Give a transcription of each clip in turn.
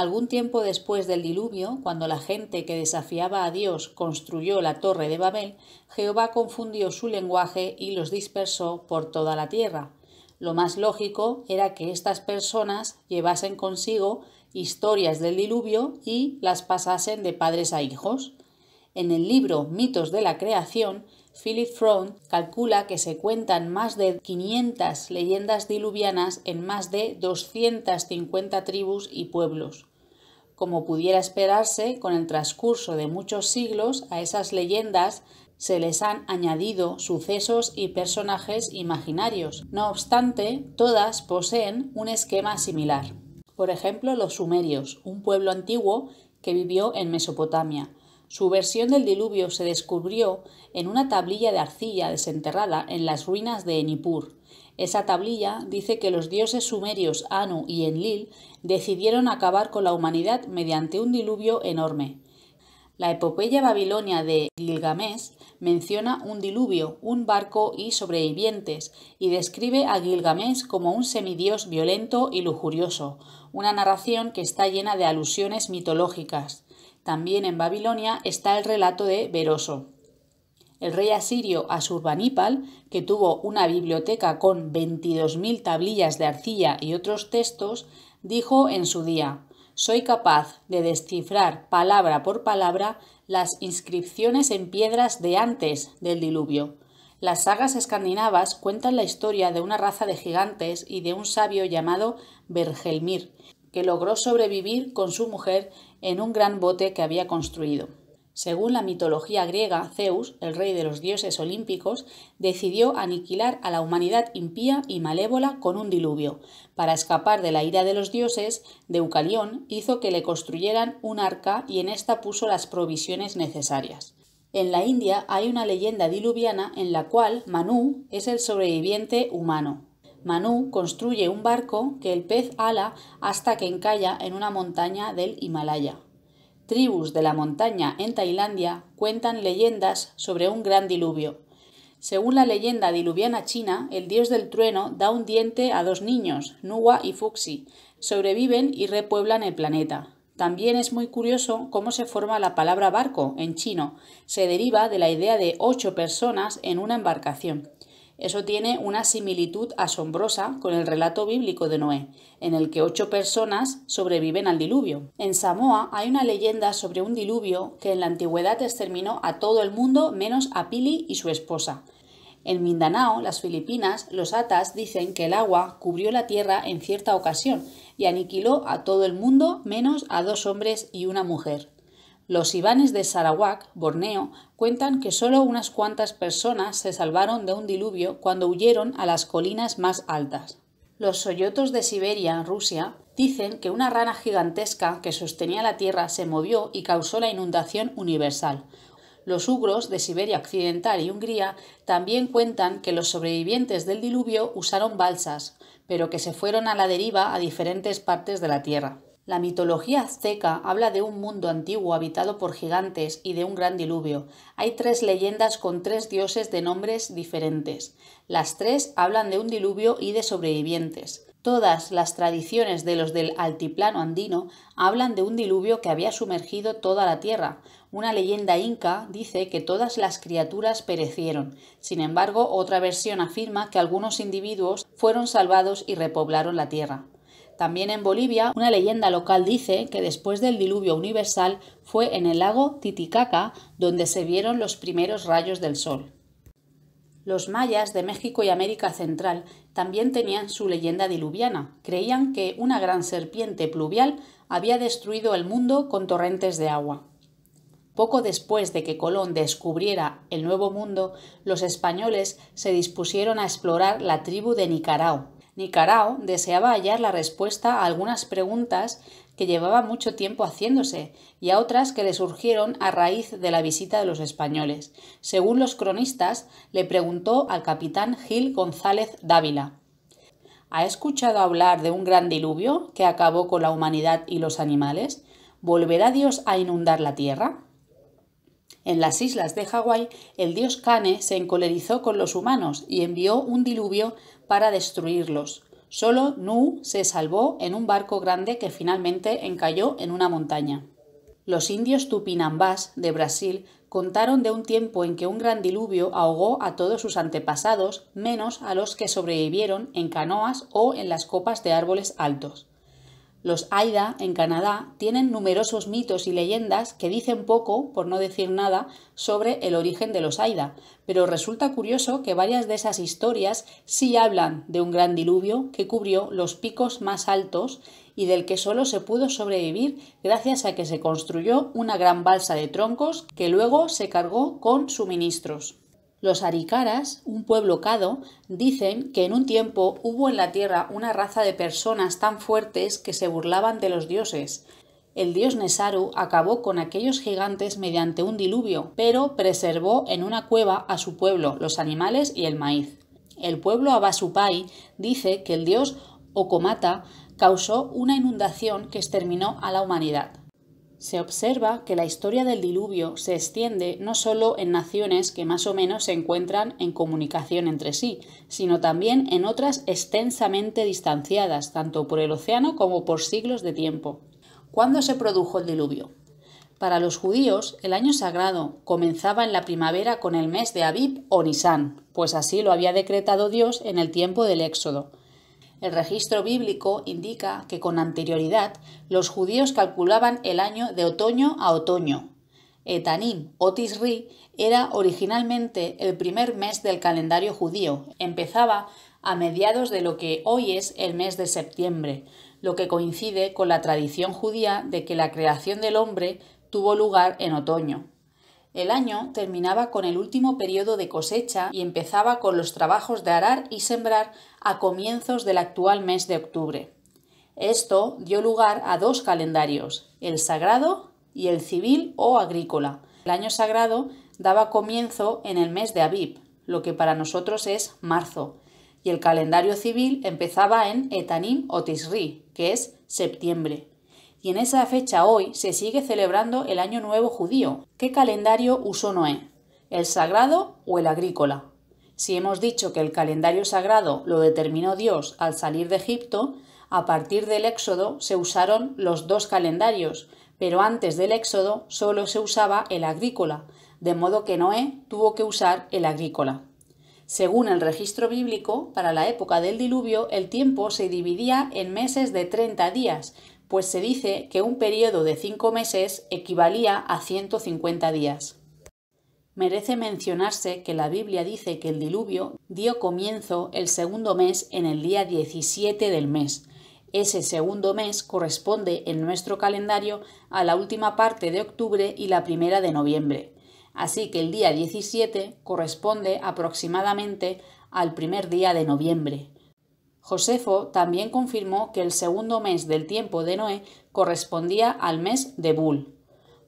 Algún tiempo después del diluvio, cuando la gente que desafiaba a Dios construyó la torre de Babel, Jehová confundió su lenguaje y los dispersó por toda la tierra. Lo más lógico era que estas personas llevasen consigo historias del diluvio y las pasasen de padres a hijos. En el libro Mitos de la Creación, Philip Frohn calcula que se cuentan más de 500 leyendas diluvianas en más de 250 tribus y pueblos. Como pudiera esperarse, con el transcurso de muchos siglos a esas leyendas se les han añadido sucesos y personajes imaginarios. No obstante, todas poseen un esquema similar. Por ejemplo, los sumerios, un pueblo antiguo que vivió en Mesopotamia. Su versión del diluvio se descubrió en una tablilla de arcilla desenterrada en las ruinas de Enipur, esa tablilla dice que los dioses sumerios Anu y Enlil decidieron acabar con la humanidad mediante un diluvio enorme. La epopeya babilonia de Gilgamesh menciona un diluvio, un barco y sobrevivientes, y describe a Gilgamesh como un semidios violento y lujurioso, una narración que está llena de alusiones mitológicas. También en Babilonia está el relato de Veroso el rey asirio Asurbanipal, que tuvo una biblioteca con 22.000 tablillas de arcilla y otros textos, dijo en su día, soy capaz de descifrar palabra por palabra las inscripciones en piedras de antes del diluvio. Las sagas escandinavas cuentan la historia de una raza de gigantes y de un sabio llamado Bergelmir, que logró sobrevivir con su mujer en un gran bote que había construido. Según la mitología griega, Zeus, el rey de los dioses olímpicos, decidió aniquilar a la humanidad impía y malévola con un diluvio. Para escapar de la ira de los dioses, Deucalión hizo que le construyeran un arca y en esta puso las provisiones necesarias. En la India hay una leyenda diluviana en la cual Manu es el sobreviviente humano. Manu construye un barco que el pez ala hasta que encalla en una montaña del Himalaya tribus de la montaña en Tailandia cuentan leyendas sobre un gran diluvio. Según la leyenda diluviana china, el dios del trueno da un diente a dos niños, Nuwa y Fuxi. Sobreviven y repueblan el planeta. También es muy curioso cómo se forma la palabra barco en chino. Se deriva de la idea de ocho personas en una embarcación. Eso tiene una similitud asombrosa con el relato bíblico de Noé, en el que ocho personas sobreviven al diluvio. En Samoa hay una leyenda sobre un diluvio que en la antigüedad exterminó a todo el mundo menos a Pili y su esposa. En Mindanao, las Filipinas, los atas dicen que el agua cubrió la tierra en cierta ocasión y aniquiló a todo el mundo menos a dos hombres y una mujer. Los ibanes de Sarawak, Borneo, cuentan que solo unas cuantas personas se salvaron de un diluvio cuando huyeron a las colinas más altas. Los soyotos de Siberia, Rusia, dicen que una rana gigantesca que sostenía la tierra se movió y causó la inundación universal. Los ugros de Siberia Occidental y Hungría también cuentan que los sobrevivientes del diluvio usaron balsas, pero que se fueron a la deriva a diferentes partes de la tierra. La mitología azteca habla de un mundo antiguo habitado por gigantes y de un gran diluvio. Hay tres leyendas con tres dioses de nombres diferentes. Las tres hablan de un diluvio y de sobrevivientes. Todas las tradiciones de los del altiplano andino hablan de un diluvio que había sumergido toda la tierra. Una leyenda inca dice que todas las criaturas perecieron. Sin embargo, otra versión afirma que algunos individuos fueron salvados y repoblaron la tierra. También en Bolivia, una leyenda local dice que después del diluvio universal fue en el lago Titicaca donde se vieron los primeros rayos del sol. Los mayas de México y América Central también tenían su leyenda diluviana. Creían que una gran serpiente pluvial había destruido el mundo con torrentes de agua. Poco después de que Colón descubriera el Nuevo Mundo, los españoles se dispusieron a explorar la tribu de Nicaragua. Nicarao deseaba hallar la respuesta a algunas preguntas que llevaba mucho tiempo haciéndose y a otras que le surgieron a raíz de la visita de los españoles. Según los cronistas, le preguntó al capitán Gil González Dávila ¿Ha escuchado hablar de un gran diluvio que acabó con la humanidad y los animales? ¿Volverá Dios a inundar la tierra? En las islas de Hawái, el dios Kane se encolerizó con los humanos y envió un diluvio para destruirlos. Solo Nu se salvó en un barco grande que finalmente encalló en una montaña. Los indios tupinambás de Brasil contaron de un tiempo en que un gran diluvio ahogó a todos sus antepasados, menos a los que sobrevivieron en canoas o en las copas de árboles altos. Los Aida, en Canadá, tienen numerosos mitos y leyendas que dicen poco, por no decir nada, sobre el origen de los Aida, pero resulta curioso que varias de esas historias sí hablan de un gran diluvio que cubrió los picos más altos y del que solo se pudo sobrevivir gracias a que se construyó una gran balsa de troncos que luego se cargó con suministros. Los aricaras, un pueblo cado, dicen que en un tiempo hubo en la tierra una raza de personas tan fuertes que se burlaban de los dioses. El dios Nesaru acabó con aquellos gigantes mediante un diluvio, pero preservó en una cueva a su pueblo, los animales y el maíz. El pueblo Abasupai dice que el dios Okomata causó una inundación que exterminó a la humanidad. Se observa que la historia del diluvio se extiende no solo en naciones que más o menos se encuentran en comunicación entre sí, sino también en otras extensamente distanciadas, tanto por el océano como por siglos de tiempo. ¿Cuándo se produjo el diluvio? Para los judíos, el año sagrado comenzaba en la primavera con el mes de Abib o Nisan, pues así lo había decretado Dios en el tiempo del Éxodo. El registro bíblico indica que con anterioridad los judíos calculaban el año de otoño a otoño. Etanim o era originalmente el primer mes del calendario judío. Empezaba a mediados de lo que hoy es el mes de septiembre, lo que coincide con la tradición judía de que la creación del hombre tuvo lugar en otoño. El año terminaba con el último periodo de cosecha y empezaba con los trabajos de arar y sembrar a comienzos del actual mes de octubre. Esto dio lugar a dos calendarios, el sagrado y el civil o agrícola. El año sagrado daba comienzo en el mes de abib, lo que para nosotros es marzo, y el calendario civil empezaba en Etanim o Tisri, que es septiembre y en esa fecha hoy se sigue celebrando el Año Nuevo judío. ¿Qué calendario usó Noé? ¿El sagrado o el agrícola? Si hemos dicho que el calendario sagrado lo determinó Dios al salir de Egipto, a partir del Éxodo se usaron los dos calendarios, pero antes del Éxodo solo se usaba el agrícola, de modo que Noé tuvo que usar el agrícola. Según el registro bíblico, para la época del diluvio el tiempo se dividía en meses de 30 días, pues se dice que un periodo de cinco meses equivalía a 150 días. Merece mencionarse que la Biblia dice que el diluvio dio comienzo el segundo mes en el día 17 del mes. Ese segundo mes corresponde en nuestro calendario a la última parte de octubre y la primera de noviembre. Así que el día 17 corresponde aproximadamente al primer día de noviembre. Josefo también confirmó que el segundo mes del tiempo de Noé correspondía al mes de Bull.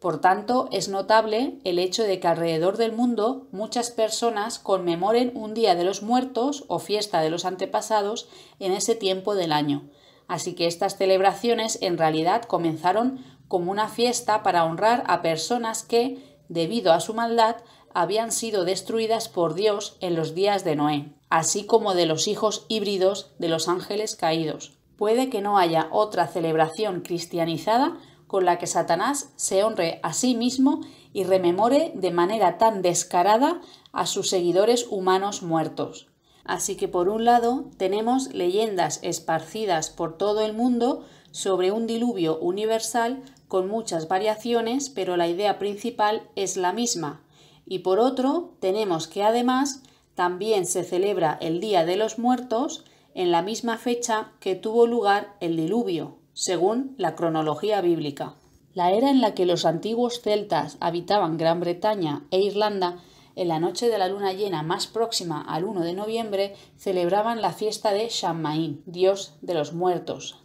Por tanto, es notable el hecho de que alrededor del mundo muchas personas conmemoren un Día de los Muertos o Fiesta de los Antepasados en ese tiempo del año. Así que estas celebraciones en realidad comenzaron como una fiesta para honrar a personas que, debido a su maldad, habían sido destruidas por Dios en los días de Noé, así como de los hijos híbridos de los ángeles caídos. Puede que no haya otra celebración cristianizada con la que Satanás se honre a sí mismo y rememore de manera tan descarada a sus seguidores humanos muertos. Así que por un lado tenemos leyendas esparcidas por todo el mundo sobre un diluvio universal con muchas variaciones, pero la idea principal es la misma, y por otro, tenemos que además también se celebra el Día de los Muertos en la misma fecha que tuvo lugar el diluvio, según la cronología bíblica. La era en la que los antiguos celtas habitaban Gran Bretaña e Irlanda, en la noche de la luna llena más próxima al 1 de noviembre, celebraban la fiesta de Shammain, dios de los muertos,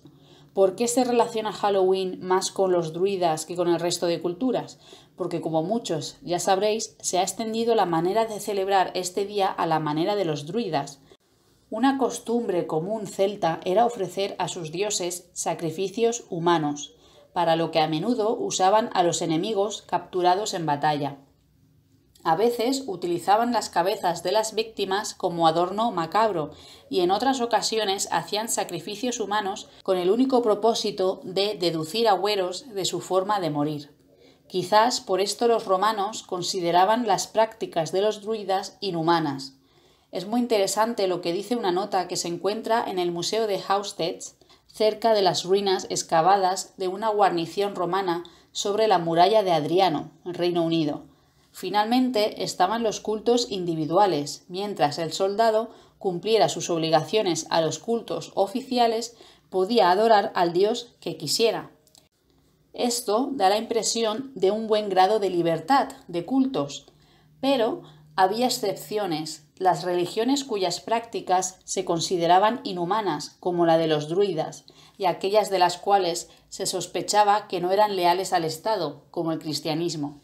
¿Por qué se relaciona Halloween más con los druidas que con el resto de culturas? Porque como muchos ya sabréis, se ha extendido la manera de celebrar este día a la manera de los druidas. Una costumbre común celta era ofrecer a sus dioses sacrificios humanos, para lo que a menudo usaban a los enemigos capturados en batalla. A veces utilizaban las cabezas de las víctimas como adorno macabro y en otras ocasiones hacían sacrificios humanos con el único propósito de deducir agüeros de su forma de morir. Quizás por esto los romanos consideraban las prácticas de los druidas inhumanas. Es muy interesante lo que dice una nota que se encuentra en el Museo de Haustets, cerca de las ruinas excavadas de una guarnición romana sobre la muralla de Adriano, Reino Unido Finalmente estaban los cultos individuales, mientras el soldado cumpliera sus obligaciones a los cultos oficiales, podía adorar al dios que quisiera. Esto da la impresión de un buen grado de libertad de cultos, pero había excepciones, las religiones cuyas prácticas se consideraban inhumanas, como la de los druidas, y aquellas de las cuales se sospechaba que no eran leales al Estado, como el cristianismo.